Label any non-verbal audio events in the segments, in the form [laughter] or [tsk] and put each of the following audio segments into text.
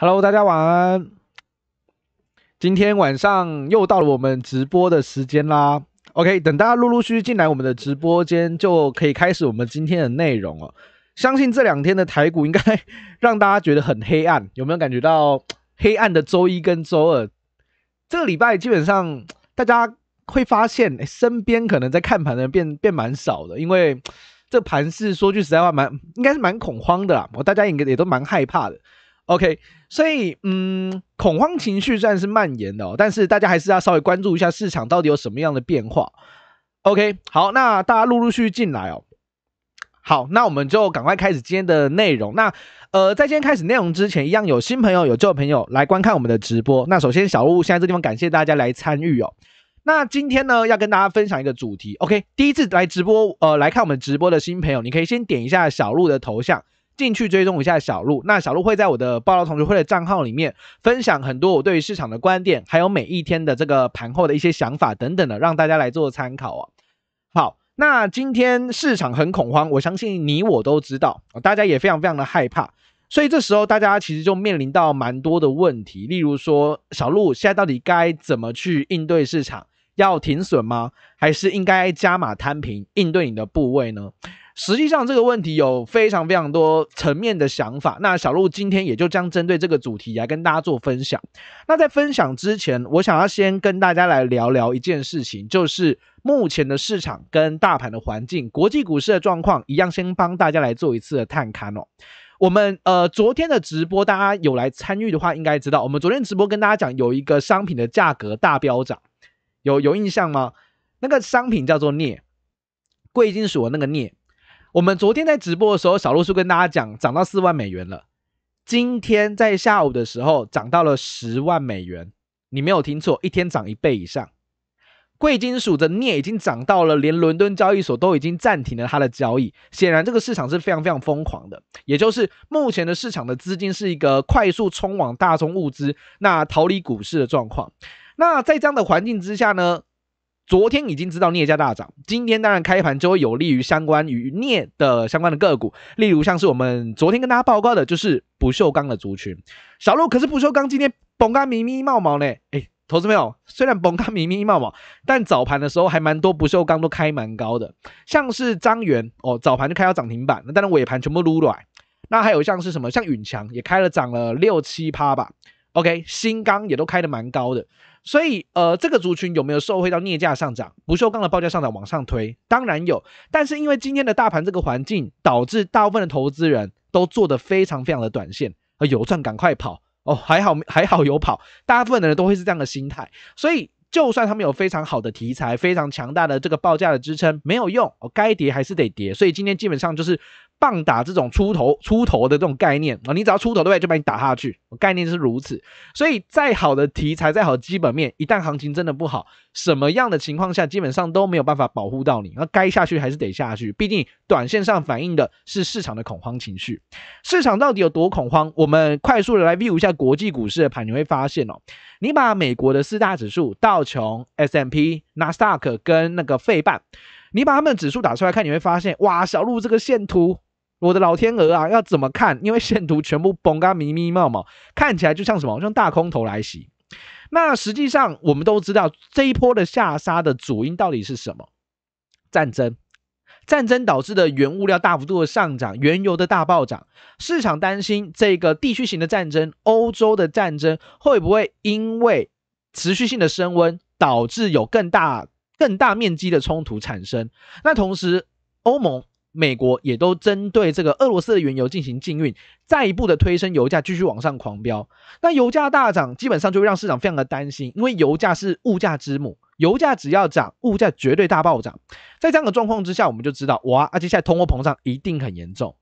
Hello，大家晚安。今天晚上又到了我们直播的时间啦。OK，等大家陆陆续续进来我们的直播间，就可以开始我们今天的内容了。相信这两天的台股应该让大家觉得很黑暗，[laughs] 有没有感觉到黑暗的周一跟周二？这个礼拜基本上大家会发现身边可能在看盘的人变变蛮少的，因为这盘是说句实在话，蛮应该是蛮恐慌的啦。我大家应该也都蛮害怕的。OK，所以嗯，恐慌情绪虽然是蔓延的哦，但是大家还是要稍微关注一下市场到底有什么样的变化。OK，好，那大家陆陆续续进来哦。好，那我们就赶快开始今天的内容。那呃，在今天开始内容之前，一样有新朋友有旧朋友来观看我们的直播。那首先小鹿现在这地方感谢大家来参与哦。那今天呢要跟大家分享一个主题。OK，第一次来直播呃来看我们直播的新朋友，你可以先点一下小鹿的头像。进去追踪一下小鹿，那小鹿会在我的报道同学会的账号里面分享很多我对于市场的观点，还有每一天的这个盘后的一些想法等等的，让大家来做参考啊。好，那今天市场很恐慌，我相信你我都知道，大家也非常非常的害怕，所以这时候大家其实就面临到蛮多的问题，例如说小鹿现在到底该怎么去应对市场？要停损吗？还是应该加码摊平应对你的部位呢？实际上这个问题有非常非常多层面的想法。那小鹿今天也就将针对这个主题来跟大家做分享。那在分享之前，我想要先跟大家来聊聊一件事情，就是目前的市场跟大盘的环境、国际股市的状况一样，先帮大家来做一次的探勘哦。我们呃昨天的直播，大家有来参与的话，应该知道我们昨天直播跟大家讲有一个商品的价格大飙涨，有有印象吗？那个商品叫做镍，贵金属的那个镍。我们昨天在直播的时候，小鹿叔跟大家讲，涨到四万美元了。今天在下午的时候，涨到了十万美元。你没有听错，一天涨一倍以上。贵金属的镍已经涨到了，连伦敦交易所都已经暂停了它的交易。显然，这个市场是非常非常疯狂的。也就是目前的市场的资金是一个快速冲往大宗物资，那逃离股市的状况。那在这样的环境之下呢？昨天已经知道镍价大涨，今天当然开盘就会有利于相关与镍的相关的个股，例如像是我们昨天跟大家报告的，就是不锈钢的族群。小鹿可是不锈钢今天崩咖咪咪冒毛呢，哎，投资朋友，虽然崩咖咪咪冒毛，但早盘的时候还蛮多不锈钢都开蛮高的，像是张元哦，早盘就开到涨停板，但是尾盘全部撸软。那还有像是什么，像永强也开了涨了六七趴吧。OK，新钢也都开得蛮高的。所以，呃，这个族群有没有受惠到镍价上涨、不锈钢的报价上涨往上推？当然有，但是因为今天的大盘这个环境，导致大部分的投资人都做得非常非常的短线，有赚赶快跑哦，还好还好有跑，大部分的人都会是这样的心态。所以，就算他们有非常好的题材、非常强大的这个报价的支撑，没有用哦，该跌还是得跌。所以今天基本上就是。棒打这种出头出头的这种概念啊，你只要出头对不对，就把你打下去。概念是如此，所以再好的题材，再好的基本面，一旦行情真的不好，什么样的情况下基本上都没有办法保护到你。那该下去还是得下去，毕竟短线上反映的是市场的恐慌情绪。市场到底有多恐慌？我们快速的来 view 一下国际股市的盘，你会发现哦，你把美国的四大指数道琼、S M P、纳斯达克跟那个费半，你把他们的指数打出来看，你会发现哇，小路这个线图。我的老天鹅啊，要怎么看？因为线图全部崩嘎咪咪冒冒，看起来就像什么？像大空头来袭。那实际上，我们都知道这一波的下杀的主因到底是什么？战争，战争导致的原物料大幅度的上涨，原油的大暴涨。市场担心这个地区型的战争，欧洲的战争会不会因为持续性的升温，导致有更大、更大面积的冲突产生？那同时，欧盟。美国也都针对这个俄罗斯的原油进行禁运，再一步的推升油价，继续往上狂飙。那油价大涨，基本上就会让市场非常的担心，因为油价是物价之母，油价只要涨，物价绝对大暴涨。在这样的状况之下，我们就知道，哇，啊，接下来通货膨胀一定很严重。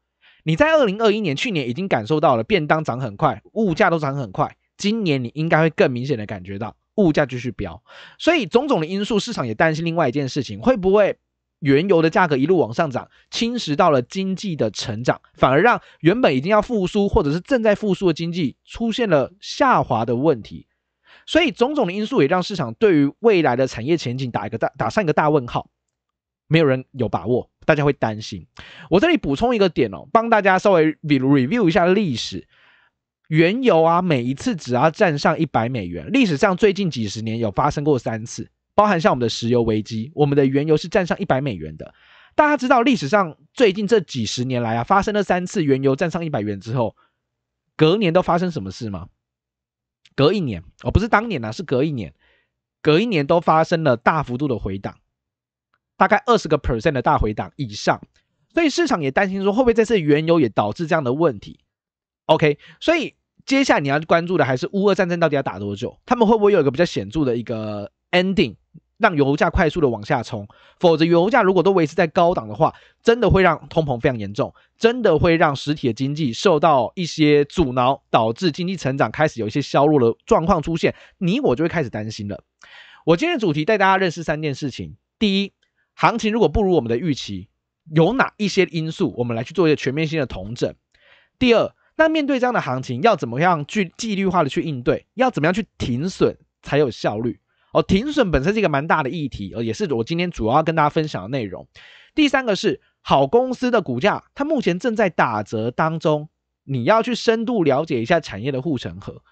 你在二零二一年去年已经感受到了便当涨很快，物价都涨很快，今年你应该会更明显的感觉到物价继续飙。所以种种的因素，市场也担心另外一件事情，会不会？原油的价格一路往上涨，侵蚀到了经济的成长，反而让原本已经要复苏或者是正在复苏的经济出现了下滑的问题。所以种种的因素也让市场对于未来的产业前景打一个大打上一个大问号，没有人有把握，大家会担心。我这里补充一个点哦，帮大家稍微比如 review 一下历史，原油啊，每一次只要站上一百美元，历史上最近几十年有发生过三次。包含像我们的石油危机，我们的原油是站上一百美元的。大家知道历史上最近这几十年来啊，发生了三次原油站上一百元之后，隔年都发生什么事吗？隔一年哦，不是当年啊，是隔一年，隔一年都发生了大幅度的回档，大概二十个 percent 的大回档以上。所以市场也担心说会不会这次原油也导致这样的问题。OK，所以接下来你要关注的还是乌俄战争到底要打多久，他们会不会有一个比较显著的一个 ending？让油价快速的往下冲，否则油价如果都维持在高档的话，真的会让通膨非常严重，真的会让实体的经济受到一些阻挠，导致经济成长开始有一些削弱的状况出现，你我就会开始担心了。我今天主题带大家认识三件事情：第一，行情如果不如我们的预期，有哪一些因素，我们来去做一些全面性的同整；第二，那面对这样的行情，要怎么样去纪律化的去应对，要怎么样去停损才有效率？哦，停损本身是一个蛮大的议题，哦，也是我今天主要跟大家分享的内容。第三个是好公司的股价，它目前正在打折当中，你要去深度了解一下产业的护城河。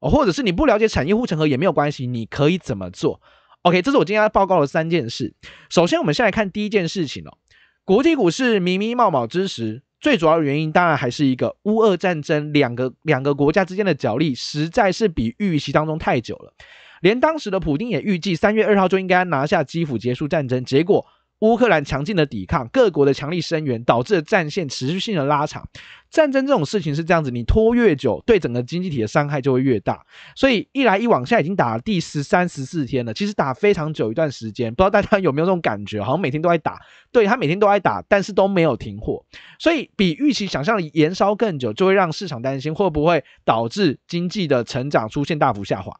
哦，或者是你不了解产业护城河也没有关系，你可以怎么做？OK，这是我今天要报告的三件事。首先，我们先来看第一件事情哦，国际股市迷迷冒冒之时，最主要的原因当然还是一个乌俄战争，两个两个国家之间的角力实在是比预期当中太久了。连当时的普京也预计三月二号就应该拿下基辅结束战争，结果乌克兰强劲的抵抗，各国的强力声援，导致战线持续性的拉长。战争这种事情是这样子，你拖越久，对整个经济体的伤害就会越大。所以一来一往现在已经打了第十三、十四天了，其实打非常久一段时间，不知道大家 [laughs] 有没有这种感觉，好像每天都在打，对他每天都在打，但是都没有停火。所以比预期想象的延烧更久，就会让市场担心会不会导致经济的成长出现大幅下滑。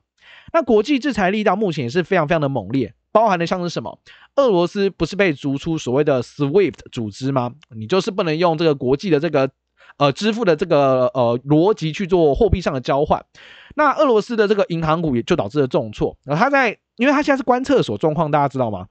那国际制裁力道目前也是非常非常的猛烈，包含的像是什么？俄罗斯不是被逐出所谓的 SWIFT 组织吗？你就是不能用这个国际的这个呃支付的这个呃逻辑去做货币上的交换。那俄罗斯的这个银行股也就导致了这种错。然后他在，因为他现在是关厕所状况，大家知道吗？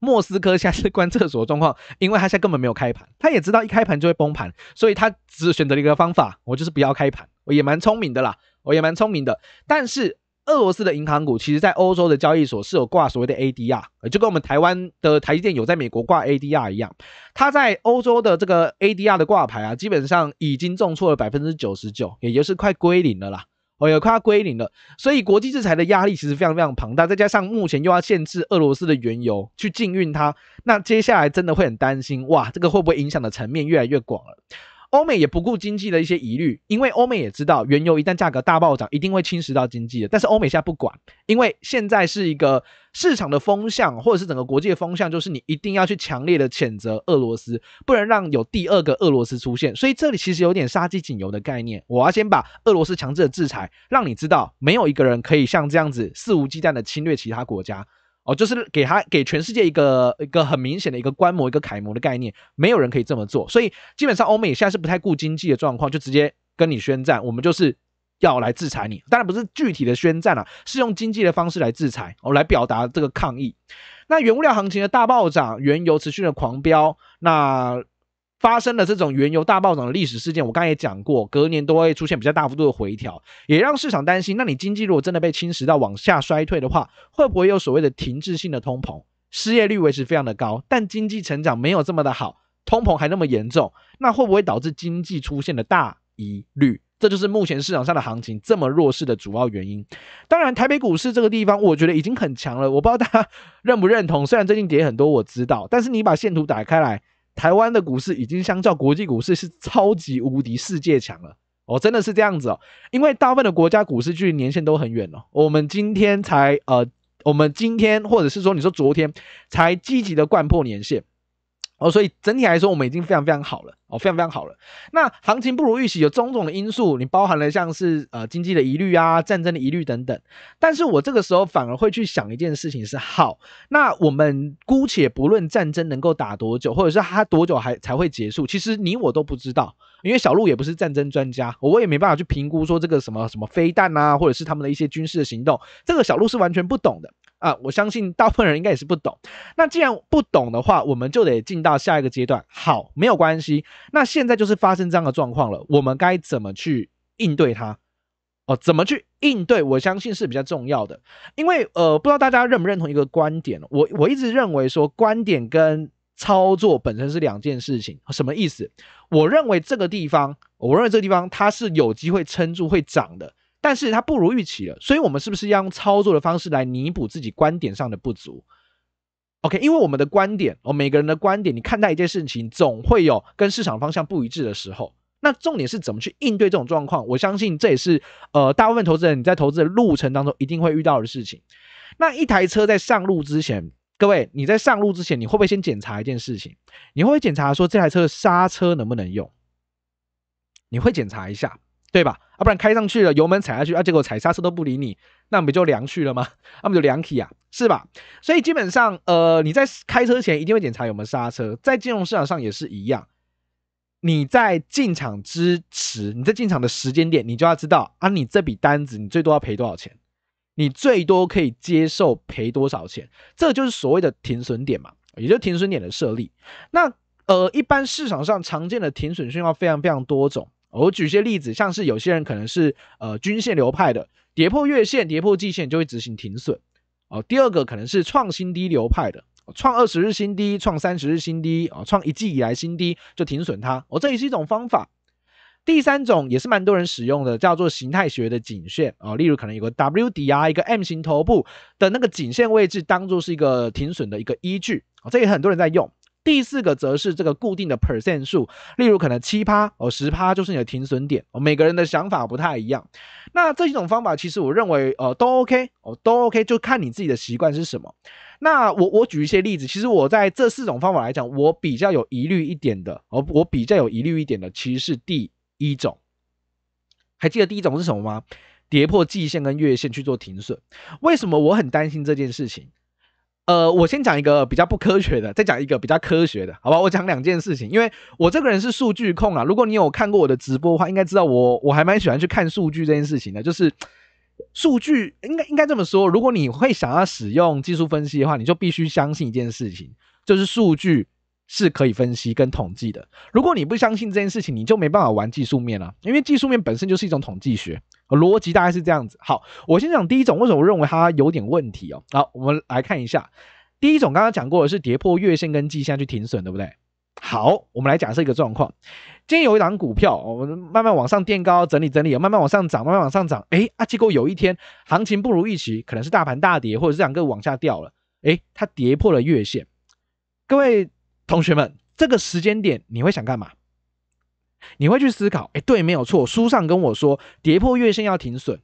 莫斯科现在是关厕所状况，因为他现在根本没有开盘，他也知道一开盘就会崩盘，所以他只选择了一个方法，我就是不要开盘，我也蛮聪明的啦，我也蛮聪明的，但是。俄罗斯的银行股其实，在欧洲的交易所是有挂所谓的 ADR，就跟我们台湾的台积电有在美国挂 ADR 一样。它在欧洲的这个 ADR 的挂牌啊，基本上已经重挫了百分之九十九，也就是快归零了啦。哦，也快要归零了！所以国际制裁的压力其实非常非常庞大，再加上目前又要限制俄罗斯的原油去禁运它，那接下来真的会很担心哇，这个会不会影响的层面越来越广了？欧美也不顾经济的一些疑虑，因为欧美也知道原油一旦价格大暴涨，一定会侵蚀到经济的。但是欧美现在不管，因为现在是一个市场的风向，或者是整个国际的风向，就是你一定要去强烈的谴责俄罗斯，不能让有第二个俄罗斯出现。所以这里其实有点杀鸡儆猴的概念，我要先把俄罗斯强制的制裁，让你知道没有一个人可以像这样子肆无忌惮的侵略其他国家。哦，就是给他给全世界一个一个很明显的一个观摩一个楷模的概念，没有人可以这么做，所以基本上欧美现在是不太顾经济的状况，就直接跟你宣战，我们就是要来制裁你，当然不是具体的宣战了，是用经济的方式来制裁，哦，来表达这个抗议。那原物料行情的大暴涨，原油持续的狂飙，那。发生了这种原油大暴涨的历史事件，我刚才也讲过，隔年都会出现比较大幅度的回调，也让市场担心。那你经济如果真的被侵蚀到往下衰退的话，会不会有所谓的停滞性的通膨？失业率维持非常的高，但经济成长没有这么的好，通膨还那么严重，那会不会导致经济出现的大疑虑？这就是目前市场上的行情这么弱势的主要原因。当然，台北股市这个地方，我觉得已经很强了。我不知道大家 [laughs] 认不认同，虽然最近跌很多，我知道，但是你把线图打开来。台湾的股市已经相较国际股市是超级无敌世界强了哦，真的是这样子哦，因为大部分的国家股市距离年限都很远哦，我们今天才呃，我们今天或者是说你说昨天才积极的贯破年限哦，所以整体来说我们已经非常非常好了。哦，非常非常好了。那行情不如预期，有种种的因素，你包含了像是呃经济的疑虑啊、战争的疑虑等等。但是我这个时候反而会去想一件事情是好，那我们姑且不论战争能够打多久，或者是它多久还才会结束，其实你我都不知道，因为小鹿也不是战争专家，我也没办法去评估说这个什么什么飞弹啊，或者是他们的一些军事的行动，这个小鹿是完全不懂的啊。我相信大部分人应该也是不懂。那既然不懂的话，我们就得进到下一个阶段。好，没有关系。那现在就是发生这样的状况了，我们该怎么去应对它？哦，怎么去应对？我相信是比较重要的，因为呃，不知道大家认不认同一个观点我我一直认为说，观点跟操作本身是两件事情。什么意思？我认为这个地方，我认为这个地方它是有机会撑住会涨的，但是它不如预期了。所以我们是不是要用操作的方式来弥补自己观点上的不足？OK，因为我们的观点，哦，每个人的观点，你看待一件事情，总会有跟市场方向不一致的时候。那重点是怎么去应对这种状况？我相信这也是呃，大部分投资人你在投资的路程当中一定会遇到的事情。那一台车在上路之前，各位，你在上路之前，你会不会先检查一件事情？你会检查说这台车的刹车能不能用？你会检查一下。对吧？啊，不然开上去了，油门踩下去啊，结果踩刹车都不理你，那不就凉去了吗？[laughs] 那不就凉起啊，是吧？所以基本上，呃，你在开车前一定会检查有没有刹车，在金融市场上也是一样。你在进场之时，你在进场的时间点，你就要知道啊，你这笔单子你最多要赔多少钱，你最多可以接受赔多少钱，这就是所谓的停损点嘛，也就停损点的设立。那呃，一般市场上常见的停损讯号非常非常多种。我举些例子，像是有些人可能是呃均线流派的，跌破月线、跌破季线就会执行停损。哦，第二个可能是创新低流派的，创二十日新低、创三十日新低、啊创一季以来新低就停损它。哦，这也是一种方法。第三种也是蛮多人使用的，叫做形态学的颈线啊，例如可能有个 W 底啊，一个 M 型头部的那个颈线位置，当做是一个停损的一个依据啊，这也很多人在用。第四个则是这个固定的 percent 数，例如可能七趴哦，十趴就是你的停损点。哦，每个人的想法不太一样。那这几种方法，其实我认为，呃，都 OK 哦，都 OK，就看你自己的习惯是什么。那我我举一些例子，其实我在这四种方法来讲，我比较有疑虑一点的，哦，我比较有疑虑一点的其实是第一种。还记得第一种是什么吗？跌破季线跟月线去做停损。为什么我很担心这件事情？呃，我先讲一个比较不科学的，再讲一个比较科学的，好吧？我讲两件事情，因为我这个人是数据控啊。如果你有看过我的直播的话，应该知道我我还蛮喜欢去看数据这件事情的。就是数据应该应该这么说，如果你会想要使用技术分析的话，你就必须相信一件事情，就是数据是可以分析跟统计的。如果你不相信这件事情，你就没办法玩技术面了，因为技术面本身就是一种统计学。逻辑大概是这样子。好，我先讲第一种，为什么我认为它有点问题哦？好，我们来看一下，第一种，刚刚讲过的是跌破月线跟季线去停损，对不对？好，我们来假设一个状况，今天有一档股票，我们慢慢往上垫高，整理整理，慢慢往上涨，慢慢往上涨。哎，啊，结果有一天行情不如预期，可能是大盘大跌，或者是两个往下掉了，哎，它跌破了月线。各位同学们，这个时间点你会想干嘛？你会去思考，哎，对，没有错，书上跟我说，跌破月线要停损，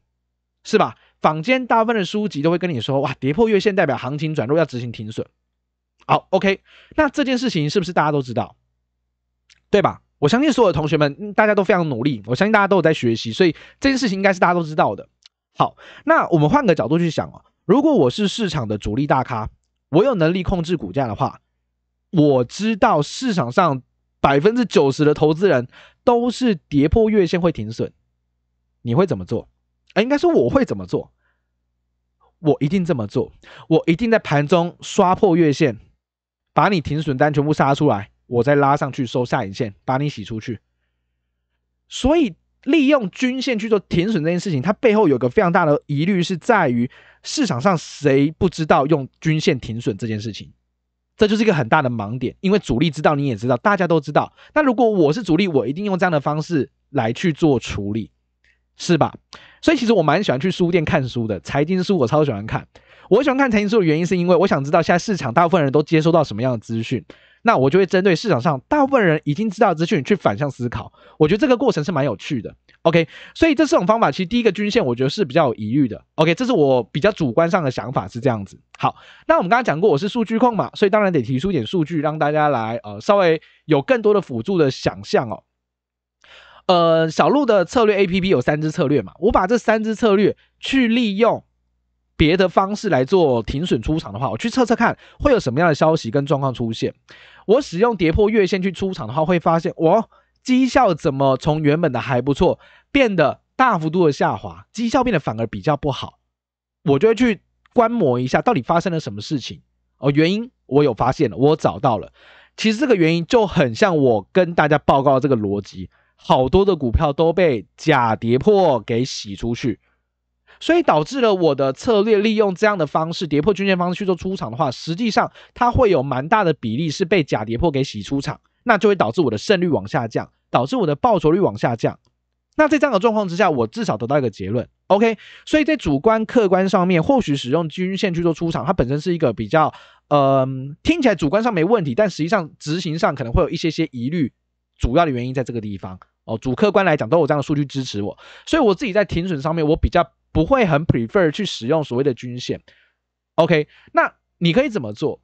是吧？坊间大部分的书籍都会跟你说，哇，跌破月线代表行情转弱，要执行停损。好，OK，那这件事情是不是大家都知道？对吧？我相信所有的同学们，大家都非常努力，我相信大家都有在学习，所以这件事情应该是大家都知道的。好，那我们换个角度去想哦，如果我是市场的主力大咖，我有能力控制股价的话，我知道市场上。百分之九十的投资人都是跌破月线会停损，你会怎么做？哎，应该是我会怎么做？我一定这么做，我一定在盘中刷破月线，把你停损单全部杀出来，我再拉上去收下影线，把你洗出去。所以利用均线去做停损这件事情，它背后有个非常大的疑虑，是在于市场上谁不知道用均线停损这件事情？这就是一个很大的盲点，因为主力知道，你也知道，大家都知道。那如果我是主力，我一定用这样的方式来去做处理，是吧？所以其实我蛮喜欢去书店看书的，财经书我超喜欢看。我喜欢看财经书的原因是因为我想知道现在市场大部分人都接收到什么样的资讯，那我就会针对市场上大部分人已经知道的资讯去反向思考。我觉得这个过程是蛮有趣的。OK，所以这四种方法其实第一个均线，我觉得是比较有疑虑的。OK，这是我比较主观上的想法是这样子。好，那我们刚刚讲过，我是数据控嘛，所以当然得提出一点数据让大家来呃，稍微有更多的辅助的想象哦。呃，小鹿的策略 APP 有三支策略嘛，我把这三支策略去利用别的方式来做停损出场的话，我去测测看会有什么样的消息跟状况出现。我使用跌破月线去出场的话，会发现我绩效怎么从原本的还不错。变得大幅度的下滑，绩效变得反而比较不好，我就会去观摩一下到底发生了什么事情哦。原因我有发现了，我找到了。其实这个原因就很像我跟大家报告的这个逻辑，好多的股票都被假跌破给洗出去，所以导致了我的策略利用这样的方式跌破均线方式去做出场的话，实际上它会有蛮大的比例是被假跌破给洗出场，那就会导致我的胜率往下降，导致我的报酬率往下降。那在这样的状况之下，我至少得到一个结论，OK。所以在主观、客观上面，或许使用均线去做出场，它本身是一个比较，嗯，听起来主观上没问题，但实际上执行上可能会有一些些疑虑，主要的原因在这个地方哦。主客观来讲都有这样的数据支持我，所以我自己在停损上面，我比较不会很 prefer 去使用所谓的均线，OK。那你可以怎么做？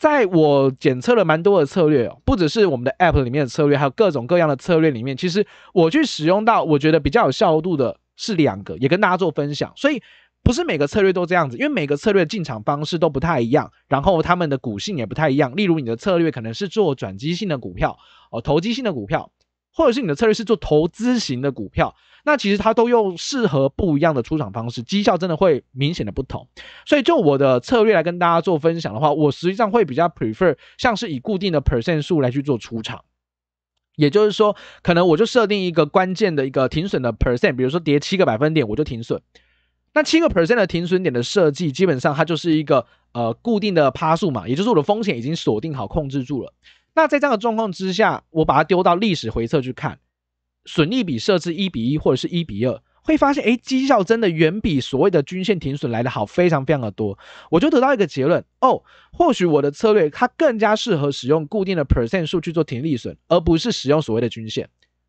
在我检测了蛮多的策略，哦，不只是我们的 App 里面的策略，还有各种各样的策略里面，其实我去使用到我觉得比较有效度的是两个，也跟大家做分享。所以不是每个策略都这样子，因为每个策略进场方式都不太一样，然后他们的股性也不太一样。例如你的策略可能是做转机性的股票，哦投机性的股票。或者是你的策略是做投资型的股票，那其实它都用适合不一样的出场方式，绩效真的会明显的不同。所以就我的策略来跟大家做分享的话，我实际上会比较 prefer，像是以固定的 percent 数来去做出场。也就是说，可能我就设定一个关键的一个停损的 percent，比如说跌七个百分点我就停损。那七个 percent 的停损点的设计，基本上它就是一个呃固定的趴数嘛，也就是我的风险已经锁定好，控制住了。那在这样的状况之下，我把它丢到历史回测去看，损益比设置一比一或者是一比二，会发现哎，绩效真的远比所谓的均线停损来的好，非常非常的多。我就得到一个结论哦，或许我的策略它更加适合使用固定的 percent 数去做停利损，而不是使用所谓的均线。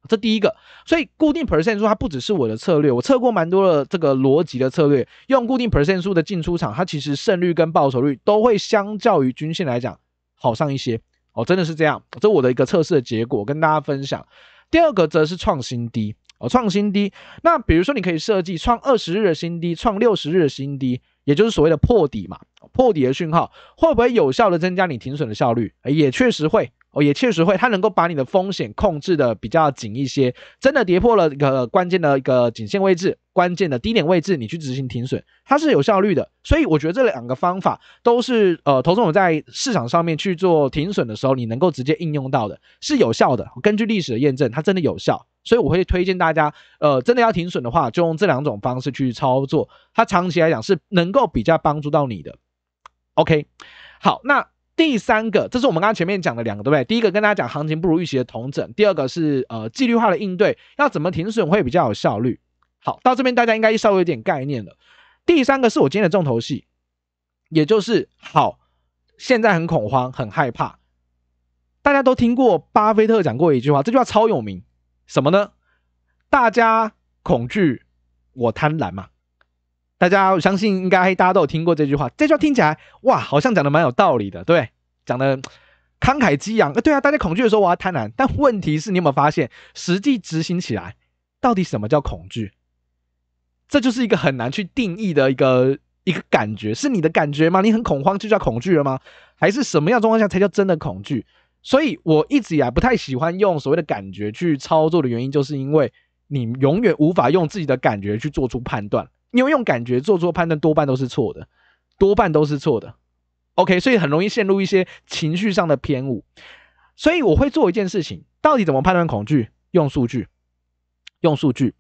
这第一个，所以固定 percent 数它不只是我的策略，我测过蛮多的这个逻辑的策略，用固定 percent 数的进出场，它其实胜率跟报酬率都会相较于均线来讲好上一些。哦，真的是这样，这我的一个测试的结果跟大家分享。第二个则是创新低哦，创新低。那比如说，你可以设计创二十日的新低，创六十日的新低，也就是所谓的破底嘛。破底的讯号会不会有效的增加你停损的效率？哎，也确实会。哦，也确实会，它能够把你的风险控制的比较紧一些。真的跌破了一个关键的一个颈线位置，关键的低点位置，你去执行停损，它是有效率的。所以我觉得这两个方法都是呃，投资者在市场上面去做停损的时候，你能够直接应用到的，是有效的。根据历史的验证，它真的有效。所以我会推荐大家，呃，真的要停损的话，就用这两种方式去操作，它长期来讲是能够比较帮助到你的。OK，好，那。第三个，这是我们刚刚前面讲的两个，对不对？第一个跟大家讲行情不如预期的同整，第二个是呃纪律化的应对，要怎么停损会比较有效率。好，到这边大家应该稍微有点概念了。第三个是我今天的重头戏，也就是好，现在很恐慌，很害怕，大家都听过巴菲特讲过一句话，这句话超有名，什么呢？大家恐惧，我贪婪嘛。大家相信应该大家都有听过这句话，这句话听起来哇，好像讲的蛮有道理的，对，讲的 [tsk] 慷慨激昂。呃，对啊，大家恐惧的时候，我要贪婪。但问题是你有没有发现，实际执行起来，到底什么叫恐惧？这就是一个很难去定义的一个 [laughs] 一个感觉，是你的感觉吗？你很恐慌就叫恐惧了吗？还是什么样状况下才叫真的恐惧？所以我一直以来不太喜欢用所谓的感觉去操作的原因，就是因为你永远无法用自己的感觉去做出判断。因为用感觉做的判断，多半都是错的，多半都是错的。OK，所以很容易陷入一些情绪上的偏误。所以我会做一件事情，到底怎么判断恐惧？用数据，用数据。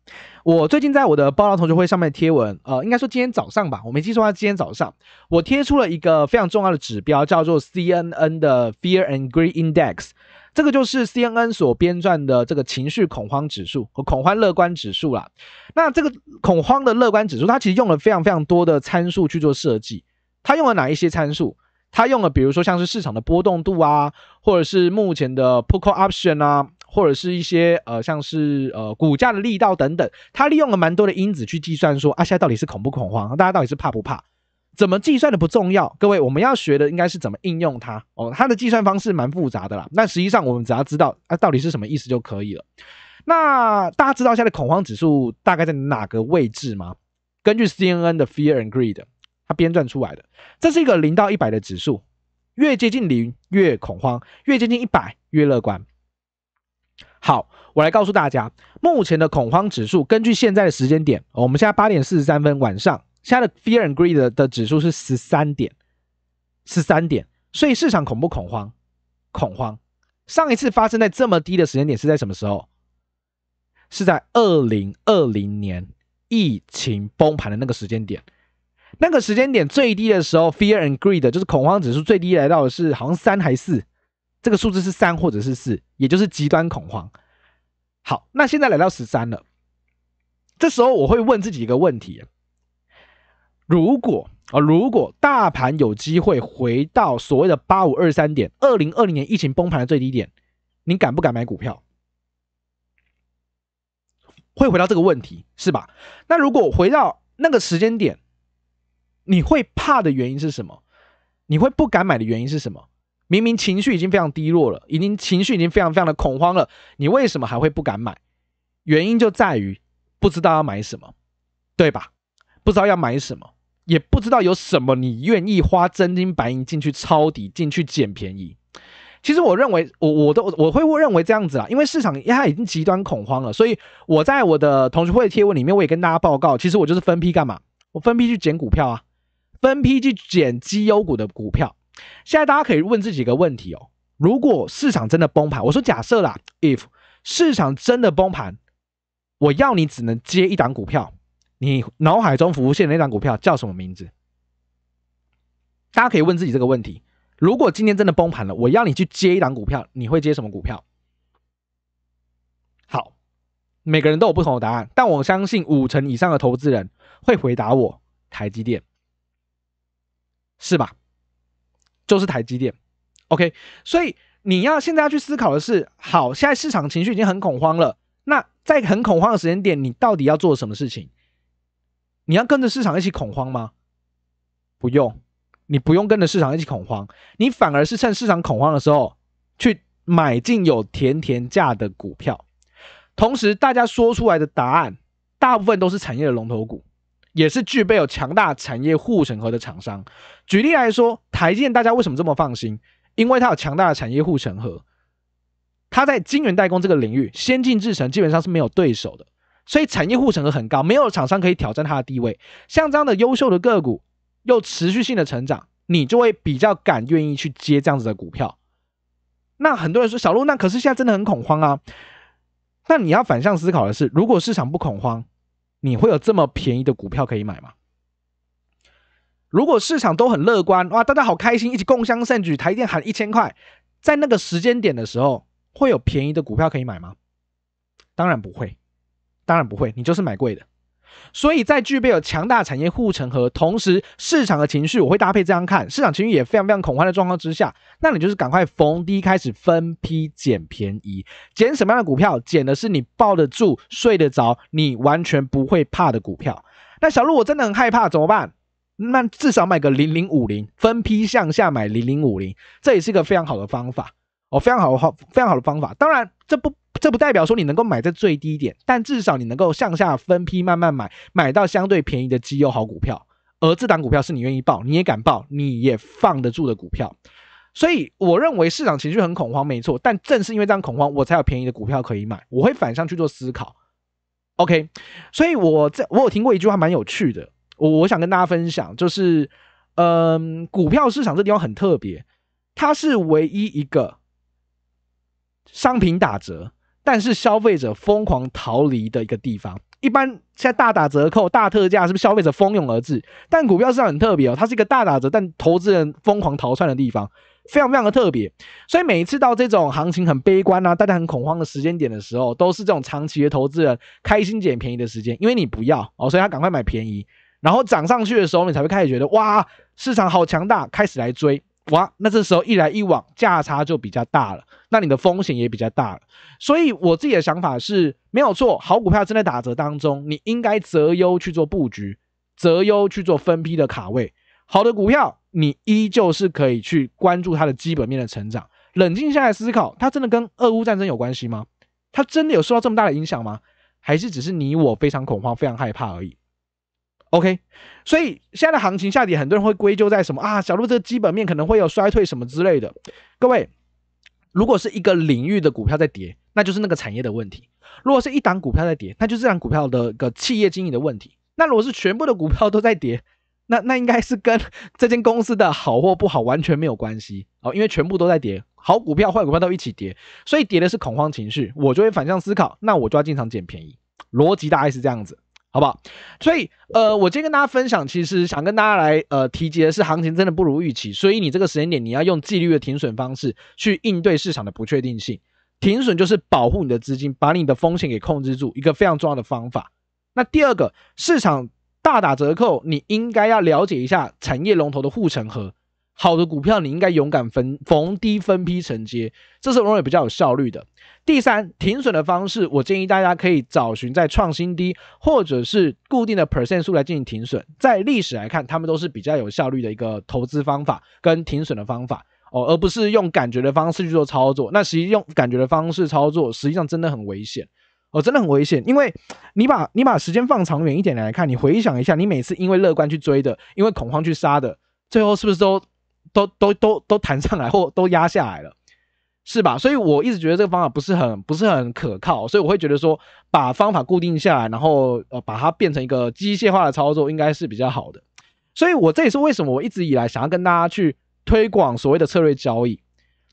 我最近在我的报道同学会上面贴文，呃，应该说今天早上吧，我没记错的话，今天早上我贴出了一个非常重要的指标，叫做 CNN 的 Fear and Greed Index。这个就是 CNN 所编撰的这个情绪恐慌指数和恐慌乐观指数啦。那这个恐慌的乐观指数，它其实用了非常非常多的参数去做设计。它用了哪一些参数？它用了比如说像是市场的波动度啊，或者是目前的 Put c a Option 啊，或者是一些呃像是呃股价的力道等等。它利用了蛮多的因子去计算说，啊现在到底是恐不恐慌，大家到底是怕不怕？怎么计算的不重要，各位，我们要学的应该是怎么应用它哦。它的计算方式蛮复杂的啦，那实际上我们只要知道它到底是什么意思就可以了。那大家知道现在恐慌指数大概在哪个位置吗？根据 CNN 的 Fear and Greed，它编撰出来的，这是一个零到一百的指数，越接近零越恐慌，越接近一百越乐观。好，我来告诉大家，目前的恐慌指数，根据现在的时间点，我们现在八点四十三分晚上。现在的 fear and greed 的指数是十三点，十三点，所以市场恐不恐慌？恐慌。上一次发生在这么低的时间点是在什么时候？是在二零二零年疫情崩盘的那个时间点。那个时间点最低的时候，fear and greed 就是恐慌指数最低来到的是好像三还是四，这个数字是三或者是四，也就是极端恐慌。好，那现在来到十三了，这时候我会问自己一个问题。如果啊，如果大盘有机会回到所谓的八五二三点，二零二零年疫情崩盘的最低点，你敢不敢买股票？会回到这个问题是吧？那如果回到那个时间点，你会怕的原因是什么？你会不敢买的原因是什么？明明情绪已经非常低落了，已经情绪已经非常非常的恐慌了，你为什么还会不敢买？原因就在于不知道要买什么，对吧？不知道要买什么。也不知道有什么你愿意花真金白银进去抄底进去捡便宜。其实我认为我我都我会认为这样子啊，因为市场它已经极端恐慌了，所以我在我的同学会贴文里面我也跟大家报告，其实我就是分批干嘛？我分批去捡股票啊，分批去捡绩优股的股票。现在大家可以问自己一个问题哦，如果市场真的崩盘，我说假设啦，if 市场真的崩盘，我要你只能接一档股票。你脑海中浮现的那张股票叫什么名字？大家可以问自己这个问题。如果今天真的崩盘了，我要你去接一档股票，你会接什么股票？好，每个人都有不同的答案，但我相信五成以上的投资人会回答我：台积电，是吧？就是台积电。OK，所以你要现在要去思考的是：好，现在市场情绪已经很恐慌了，那在很恐慌的时间点，你到底要做什么事情？你要跟着市场一起恐慌吗？不用，你不用跟着市场一起恐慌，你反而是趁市场恐慌的时候去买进有甜甜价的股票。同时，大家说出来的答案大部分都是产业的龙头股，也是具备有强大产业护城河的厂商。举例来说，台建大家为什么这么放心？因为它有强大的产业护城河，它在晶圆代工这个领域先进制程基本上是没有对手的。所以产业护城河很高，没有厂商可以挑战它的地位。像这样的优秀的个股，又持续性的成长，你就会比较敢愿意去接这样子的股票。那很多人说小鹿，那可是现在真的很恐慌啊。那你要反向思考的是，如果市场不恐慌，你会有这么便宜的股票可以买吗？如果市场都很乐观，哇，大家好开心，一起共襄盛举，台电喊一千块，在那个时间点的时候，会有便宜的股票可以买吗？当然不会。当然不会，你就是买贵的。所以在具备有强大产业护城河，同时市场的情绪，我会搭配这样看，市场情绪也非常非常恐慌的状况之下，那你就是赶快逢低开始分批捡便宜。捡什么样的股票？捡的是你抱得住、睡得着、你完全不会怕的股票。那小鹿，我真的很害怕，怎么办？那至少买个零零五零，分批向下买零零五零，这也是一个非常好的方法哦，非常好的好，非常好的方法。当然，这不。这不代表说你能够买在最低点，但至少你能够向下分批慢慢买，买到相对便宜的绩优好股票。而这档股票是你愿意报，你也敢报，你也放得住的股票。所以我认为市场情绪很恐慌，没错。但正是因为这样恐慌，我才有便宜的股票可以买。我会反向去做思考。OK，所以我在我有听过一句话蛮有趣的，我我想跟大家分享，就是嗯，股票市场这地方很特别，它是唯一一个商品打折。但是消费者疯狂逃离的一个地方，一般现在大打折扣、大特价，是不是消费者蜂拥而至？但股票市场很特别哦，它是一个大打折，但投资人疯狂逃窜的地方，非常非常的特别。所以每一次到这种行情很悲观啊，大家很恐慌的时间点的时候，都是这种长期的投资人开心捡便宜的时间，因为你不要哦，所以他赶快买便宜，然后涨上去的时候，你才会开始觉得哇，市场好强大，开始来追。哇，那这时候一来一往价差就比较大了，那你的风险也比较大了。所以我自己的想法是没有错，好股票正在打折当中，你应该择优去做布局，择优去做分批的卡位。好的股票，你依旧是可以去关注它的基本面的成长。冷静下来思考，它真的跟俄乌战争有关系吗？它真的有受到这么大的影响吗？还是只是你我非常恐慌、非常害怕而已？OK，所以现在的行情下跌，很多人会归咎在什么啊？小鹿这个基本面可能会有衰退什么之类的。各位，如果是一个领域的股票在跌，那就是那个产业的问题；如果是一档股票在跌，那就是档股票的个企业经营的问题。那如果是全部的股票都在跌，那那应该是跟这间公司的好或不好完全没有关系哦，因为全部都在跌，好股票、坏股票都一起跌，所以跌的是恐慌情绪。我就会反向思考，那我就要经常捡便宜。逻辑大概是这样子。好不好？所以，呃，我今天跟大家分享，其实想跟大家来，呃，提及的是，行情真的不如预期，所以你这个时间点，你要用纪律的停损方式去应对市场的不确定性。停损就是保护你的资金，把你的风险给控制住，一个非常重要的方法。那第二个，市场大打折扣，你应该要了解一下产业龙头的护城河。好的股票，你应该勇敢分逢低分批承接，这是永远比较有效率的。第三，停损的方式，我建议大家可以找寻在创新低或者是固定的 percent 数来进行停损，在历史来看，他们都是比较有效率的一个投资方法跟停损的方法哦，而不是用感觉的方式去做操作。那实际用感觉的方式操作，实际上真的很危险哦，真的很危险，因为你把你把时间放长远一点来看，你回想一下，你每次因为乐观去追的，因为恐慌去杀的，最后是不是都都都都都弹上来或都压下来了？是吧？所以我一直觉得这个方法不是很不是很可靠，所以我会觉得说，把方法固定下来，然后呃把它变成一个机械化的操作，应该是比较好的。所以我这也是为什么我一直以来想要跟大家去推广所谓的策略交易。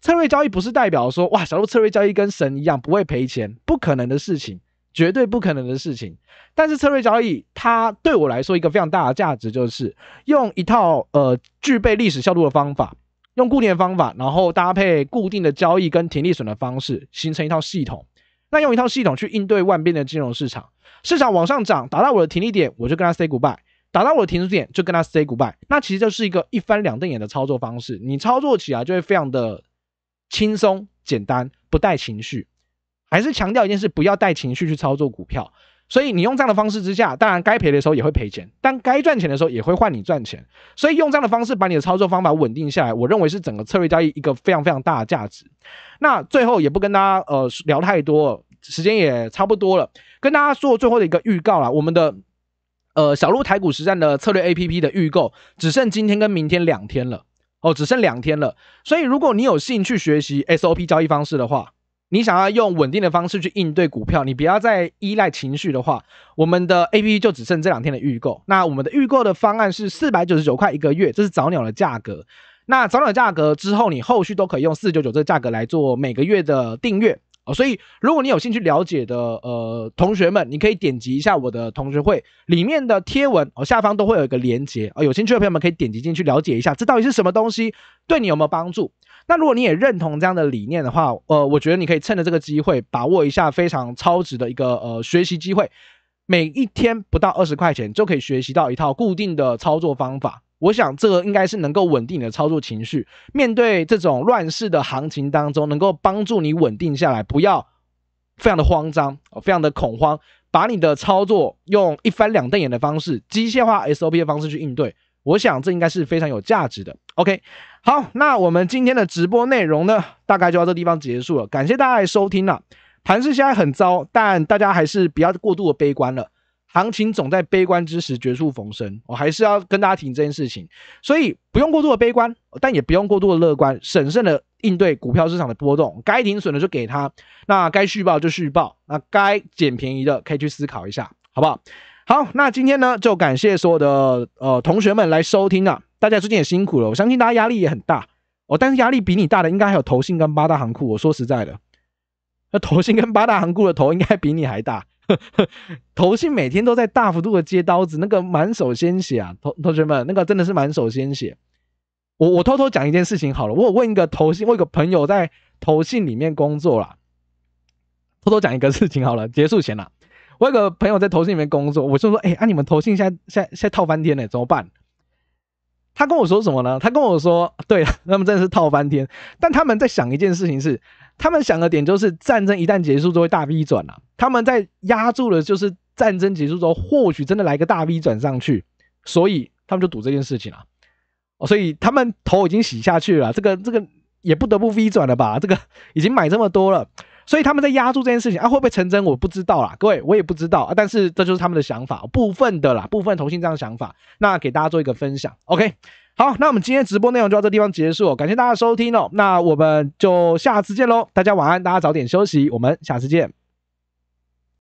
策略交易不是代表说哇，假如策略交易跟神一样不会赔钱，不可能的事情，绝对不可能的事情。但是策略交易它对我来说一个非常大的价值就是用一套呃具备历史效度的方法。用固定的方法，然后搭配固定的交易跟停利损的方式，形成一套系统。那用一套系统去应对万变的金融市场，市场往上涨，打到我的停利点，我就跟他 say goodbye；打到我的停损点，就跟他 say goodbye。那其实就是一个一翻两瞪眼的操作方式，你操作起来就会非常的轻松简单，不带情绪。还是强调一件事，不要带情绪去操作股票。所以你用这样的方式之下，当然该赔的时候也会赔钱，但该赚钱的时候也会换你赚钱。所以用这样的方式把你的操作方法稳定下来，我认为是整个策略交易一个非常非常大的价值。那最后也不跟大家呃聊太多，时间也差不多了，跟大家做最后的一个预告啦，我们的呃小鹿台股实战的策略 A P P 的预购只剩今天跟明天两天了哦，只剩两天了。所以如果你有兴趣学习 S O P 交易方式的话，你想要用稳定的方式去应对股票，你不要再依赖情绪的话，我们的 APP 就只剩这两天的预购。那我们的预购的方案是四百九十九块一个月，这是早鸟的价格。那早鸟价格之后，你后续都可以用四九九这个价格来做每个月的订阅哦。所以，如果你有兴趣了解的呃同学们，你可以点击一下我的同学会里面的贴文哦，下方都会有一个链接哦。有兴趣的朋友们可以点击进去了解一下，这到底是什么东西，对你有没有帮助？那如果你也认同这样的理念的话，呃，我觉得你可以趁着这个机会，把握一下非常超值的一个呃学习机会，每一天不到二十块钱就可以学习到一套固定的操作方法。我想这个应该是能够稳定你的操作情绪，面对这种乱世的行情当中，能够帮助你稳定下来，不要非常的慌张，非常的恐慌，把你的操作用一翻两瞪眼的方式，机械化 SOP 的方式去应对。我想这应该是非常有价值的。OK，好，那我们今天的直播内容呢，大概就到这地方结束了。感谢大家的收听啊！盘势现在很糟，但大家还是不要过度的悲观了。行情总在悲观之时绝处逢生，我还是要跟大家提这件事情。所以不用过度的悲观，但也不用过度的乐观，审慎的应对股票市场的波动。该停损的就给他，那该续报就续报，那该捡便宜的可以去思考一下，好不好？好，那今天呢，就感谢所有的呃同学们来收听啊！大家最近也辛苦了，我相信大家压力也很大哦。但是压力比你大的应该还有投信跟八大行库。我说实在的，那 [laughs] 投信跟八大行库的头应该比你还大。投 [laughs] 信每天都在大幅度的接刀子，那个满手鲜血啊，同同学们那个真的是满手鲜血。我我偷偷讲一件事情好了，我问一个投信，我有个朋友在投信里面工作啦。偷偷讲一个事情好了，结束前了。我有个朋友在投信里面工作，我就说：“哎啊，你们投信现在、现、现在套翻天了，怎么办？”他跟我说什么呢？他跟我说：“对，他们真的是套翻天，但他们在想一件事情是，他们想的点就是战争一旦结束就会大 V 转了。他们在压住了，就是战争结束之后，或许真的来个大 V 转上去，所以他们就赌这件事情了。哦，所以他们头已经洗下去了，这个、这个也不得不 V 转了吧？这个已经买这么多了。”所以他们在压住这件事情啊，会不会成真，我不知道啦，各位我也不知道啊，但是这就是他们的想法，部分的啦，部分同性样的想法，那给大家做一个分享，OK，好，那我们今天直播内容就到这地方结束，感谢大家收听哦，那我们就下次见喽，大家晚安，大家早点休息，我们下次见。